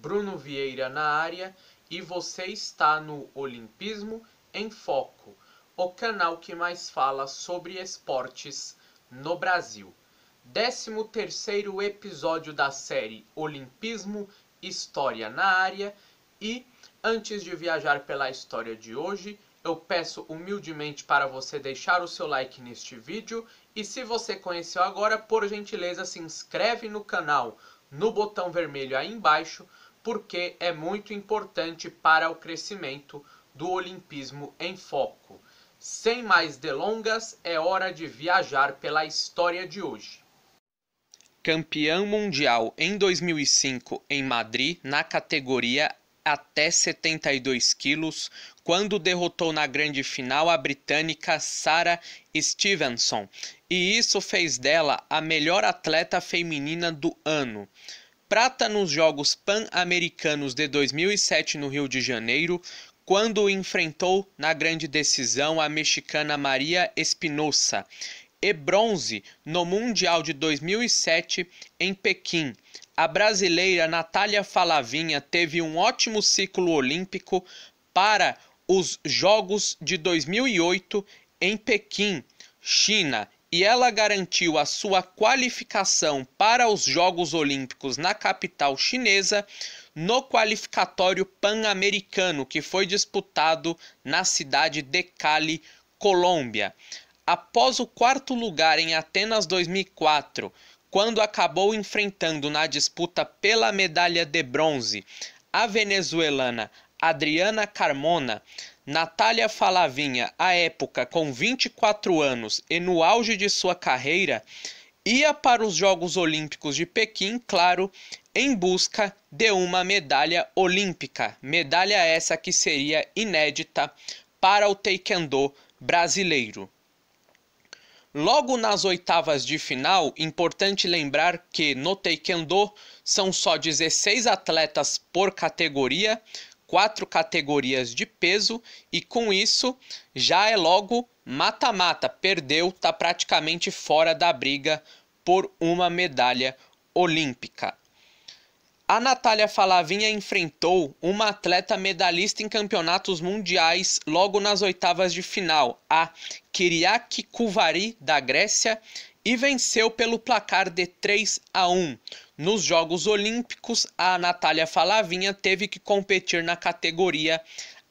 Bruno Vieira na área e você está no Olimpismo em Foco, o canal que mais fala sobre esportes no Brasil. 13º episódio da série Olimpismo História na área e antes de viajar pela história de hoje, eu peço humildemente para você deixar o seu like neste vídeo e se você conheceu agora, por gentileza, se inscreve no canal no botão vermelho aí embaixo porque é muito importante para o crescimento do Olimpismo em Foco. Sem mais delongas, é hora de viajar pela história de hoje. Campeão mundial em 2005 em Madrid na categoria até 72 quilos, quando derrotou na grande final a britânica Sarah Stevenson, e isso fez dela a melhor atleta feminina do ano prata nos Jogos Pan-Americanos de 2007 no Rio de Janeiro, quando enfrentou na grande decisão a mexicana Maria Espinosa, e bronze no Mundial de 2007 em Pequim. A brasileira Natália Falavinha teve um ótimo ciclo olímpico para os Jogos de 2008 em Pequim, China, e ela garantiu a sua qualificação para os Jogos Olímpicos na capital chinesa no qualificatório pan-americano que foi disputado na cidade de Cali, Colômbia. Após o quarto lugar em Atenas 2004, quando acabou enfrentando na disputa pela medalha de bronze a venezuelana Adriana Carmona, Natália Falavinha, à época com 24 anos e no auge de sua carreira, ia para os Jogos Olímpicos de Pequim, claro, em busca de uma medalha olímpica. Medalha essa que seria inédita para o taekwondo brasileiro. Logo nas oitavas de final, importante lembrar que no taekwondo são só 16 atletas por categoria, quatro categorias de peso e com isso já é logo mata-mata. Perdeu, tá praticamente fora da briga por uma medalha olímpica. A Natália Falavinha enfrentou uma atleta medalhista em campeonatos mundiais logo nas oitavas de final, a Kyriaki Kuvari da Grécia, e venceu pelo placar de 3 a 1. Nos Jogos Olímpicos, a Natália Falavinha teve que competir na categoria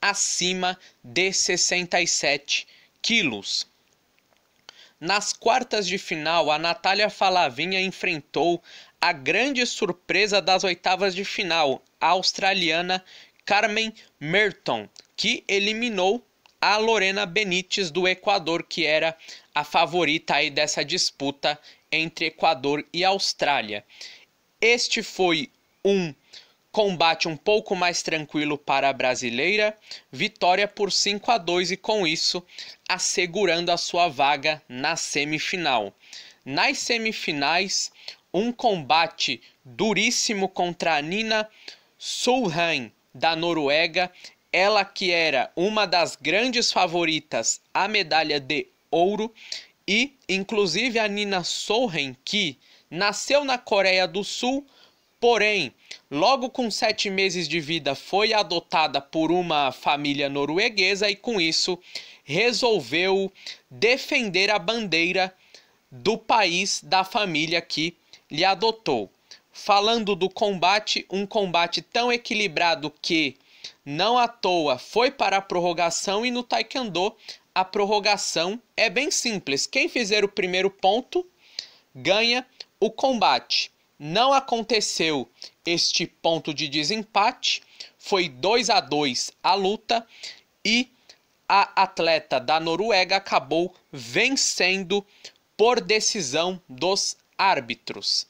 acima de 67 quilos. Nas quartas de final, a Natália Falavinha enfrentou a grande surpresa das oitavas de final, a australiana Carmen Merton, que eliminou a Lorena Benites do Equador, que era a favorita aí dessa disputa entre Equador e Austrália. Este foi um combate um pouco mais tranquilo para a brasileira, vitória por 5 a 2 e com isso assegurando a sua vaga na semifinal. Nas semifinais, um combate duríssimo contra a Nina Solheim da Noruega, ela que era uma das grandes favoritas à medalha de ouro e inclusive a Nina Solheim que Nasceu na Coreia do Sul, porém, logo com sete meses de vida, foi adotada por uma família norueguesa e, com isso, resolveu defender a bandeira do país da família que lhe adotou. Falando do combate, um combate tão equilibrado que, não à toa, foi para a prorrogação e no Taekwondo a prorrogação é bem simples. Quem fizer o primeiro ponto ganha o combate não aconteceu. Este ponto de desempate foi 2 a 2 a luta e a atleta da Noruega acabou vencendo por decisão dos árbitros.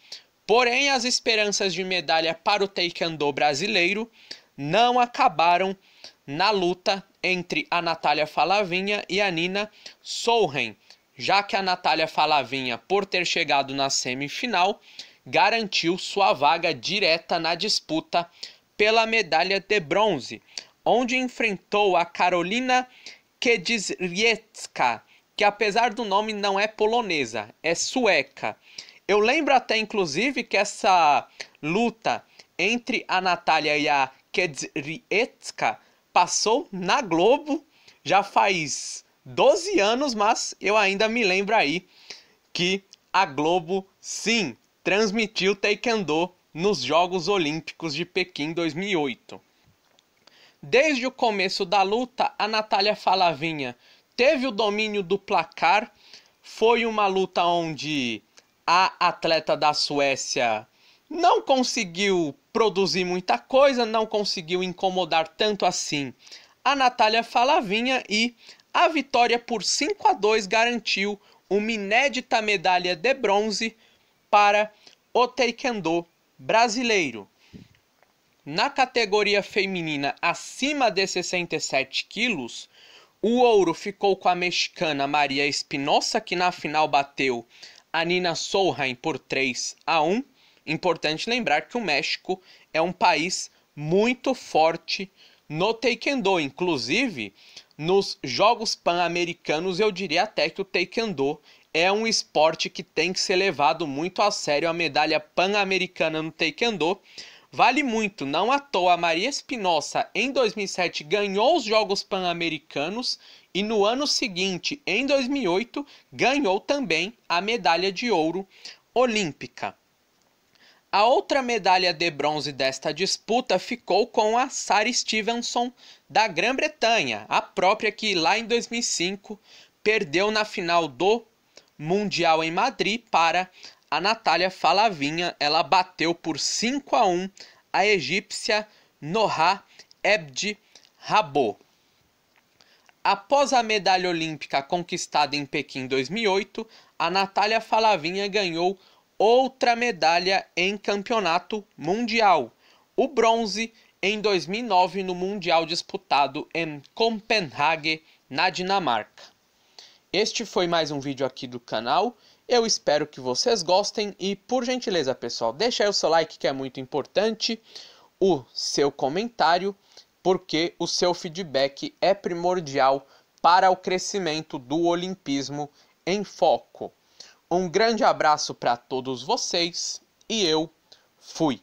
Porém, as esperanças de medalha para o taekwondo brasileiro não acabaram na luta entre a Natália Falavinha e a Nina Solheim já que a Natália Falavinha, por ter chegado na semifinal, garantiu sua vaga direta na disputa pela medalha de bronze, onde enfrentou a Karolina Kedzierska, que apesar do nome não é polonesa, é sueca. Eu lembro até inclusive que essa luta entre a Natália e a Kedzierska passou na Globo já faz 12 anos, mas eu ainda me lembro aí que a Globo, sim, transmitiu Taekwondo nos Jogos Olímpicos de Pequim 2008. Desde o começo da luta, a Natália Falavinha teve o domínio do placar. Foi uma luta onde a atleta da Suécia não conseguiu produzir muita coisa, não conseguiu incomodar tanto assim a Natália Falavinha e a vitória por 5 a 2 garantiu uma inédita medalha de bronze para o taekwondo brasileiro. Na categoria feminina acima de 67 quilos, o ouro ficou com a mexicana Maria Espinosa, que na final bateu a Nina Solheim por 3 a 1. Importante lembrar que o México é um país muito forte no taekwondo, inclusive nos Jogos Pan-Americanos, eu diria até que o Taekwondo é um esporte que tem que ser levado muito a sério. A medalha pan-americana no Taekwondo vale muito. Não à toa, Maria Espinosa, em 2007, ganhou os Jogos Pan-Americanos e no ano seguinte, em 2008, ganhou também a medalha de ouro olímpica. A outra medalha de bronze desta disputa ficou com a Sarah Stevenson, da Grã-Bretanha, a própria que lá em 2005 perdeu na final do Mundial em Madrid para a Natália Falavinha. Ela bateu por 5 a 1 a egípcia Noha Ebdi Rabo. Após a medalha olímpica conquistada em Pequim 2008, a Natália Falavinha ganhou outra medalha em campeonato mundial, o bronze em 2009 no mundial disputado em Copenhague, na Dinamarca. Este foi mais um vídeo aqui do canal. Eu espero que vocês gostem e, por gentileza, pessoal, deixa aí o seu like que é muito importante, o seu comentário, porque o seu feedback é primordial para o crescimento do Olimpismo em Foco. Um grande abraço para todos vocês e eu fui.